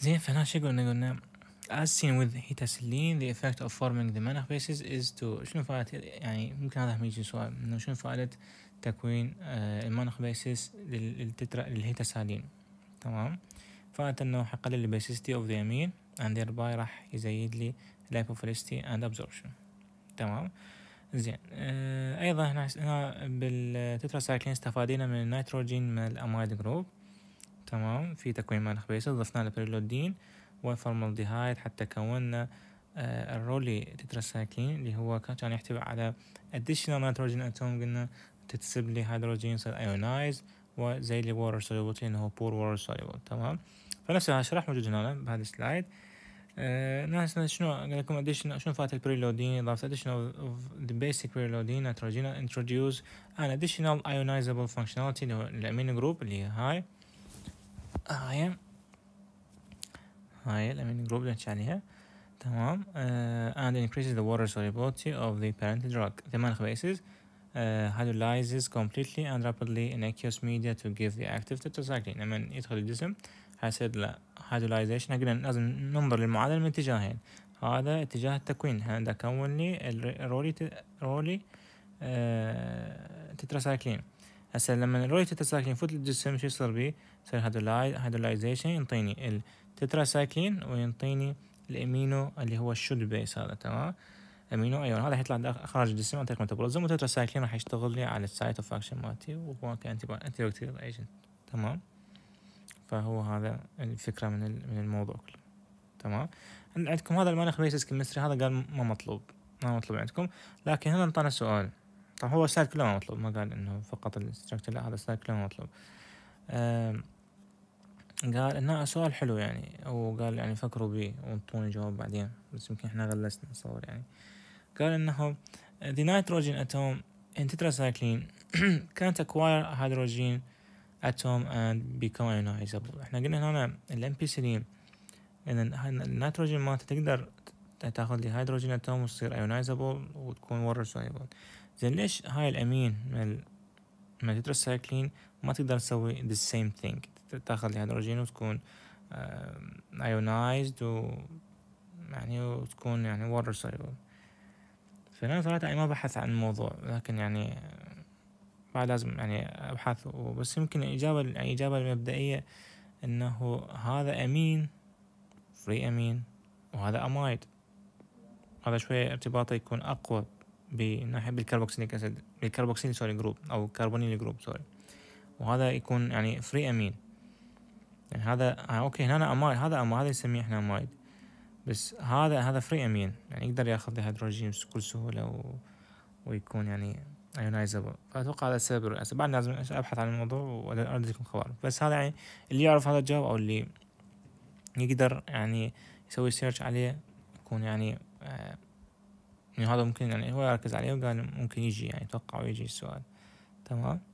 زين فهنا شو قلنا قلنا as seen with هيتاسلين the effect of forming the Banach bases is to شنو فائدة يعني ممكن هذا هم يجي سؤال انه شنو فائدة تكوين آه، المانخ bases للتترا للهيتاسالين تمام فائدة انه حقلل البيسيستي of the amine and thereby راح يزيد لي lipophilicity and absorption تمام زين أه ايضا هنا هنا بالتترا سايكلين استفادينا من النيتروجين من الامايد جروب تمام في تكوين مان خبيسة ضفنا له بريلودين والفورمالديهايد حتى كوننا آه، الرولي تتراسايكلين اللي هو كان يحتوي على additional نيتروجين اتوم قلنا تتسب لي هيدروجين يصير ايونايز وزي اللي وورر سوليبل انه هو بور وورر سوليبل تمام فنفس هذا الشرح موجود هنا بهذا السلايد آه ناس شنو قال لكم اديشن شنو فات البريلودين اضافه اديشن اوف ذا بيسك بريلودين نيتروجين انتروديوس ان اديشنال ايونايزابل فانكشناليتي اللي هو الامينو جروب اللي هي هاي هاي هاي الامين جروب اللي عليها تمام uh, and increases the water solubility of the parent drug ثمان bases uh, hydrolyzes completely and rapidly in aqueous media to give the active tetracycline لما يدخل الجسم حيصير لا hydrolyzation again لازم ننظر للمعادلة من اتجاهين هذا اتجاه التكوين هذا كون لي الرولي رولي تتراسايكلين هسه لما الرويتتراسايكلين يفوت للجسم شو يصير بيه يصير هيدولايزيشن هيدرولايزيشن ينطيني التتراسايكلين وينطيني الامينو اللي هو الشود بيس هذا تمام امينو ايون هذا حيطلع اخراج الجسم عن طريق ميتابوليزم والتتراسايكلين راح يشتغل لي على السايت اوف اكشن مالتي وهو كانتي بكتيريال ايجنت تمام فهو هذا الفكره من من الموضوع كله تمام عندكم هذا المناخ بيسس كيمستري هذا قال ما مطلوب ما مطلوب عندكم لكن هنا انطانا سؤال طبعا هو السلايد كله مطلوب ما قال انه فقط الانستراكتور لا هذا السلايد كله مطلوب قال انه سؤال حلو يعني وقال يعني فكروا بيه وانطوني جواب بعدين بس يمكن احنا غلسنا نصور يعني قال انه the nitrogen atom in tetracycline can't acquire hydrogen atom and become ionizable احنا قلنا هنا الام بي سي ان النيتروجين مالته تقدر تاخد لي هيدروجين اتوم وتصير ايونايزابل وتكون وورر سوليبل زين ليش هاي الامين من من التتراسايكلين ما تقدر تسوي ذا سيم ثينج تاخذ لي هيدروجين وتكون ايونايزد و يعني وتكون يعني وورر سوليبل فأنا صراحة يعني ما بحث عن الموضوع لكن يعني بعد لازم يعني أبحث بس يمكن الإجابة الإجابة المبدئية إنه هذا أمين فري أمين وهذا أمايد هذا شوية ارتباطه يكون أقوى بناحية بالكربوكسيليك أسيد بالكربوكسيل سوري جروب أو كربونيل جروب سوري وهذا يكون يعني فري أمين يعني هذا آه أوكي هنا أمايد هذا أما هذا نسميه إحنا أمايد بس هذا هذا فري أمين يعني يقدر ياخذ الهيدروجين بكل سهولة و... ويكون يعني ايونايزبل فاتوقع هذا السبب الرئيسي بعد لازم ابحث عن الموضوع وارد لكم خبر بس هذا يعني اللي يعرف هذا الجواب او اللي يقدر يعني يسوي سيرش عليه يكون يعني يعني هذا ممكن يعني هو يركز عليه وقال ممكن يجي يعني توقعوا ويجي السؤال تمام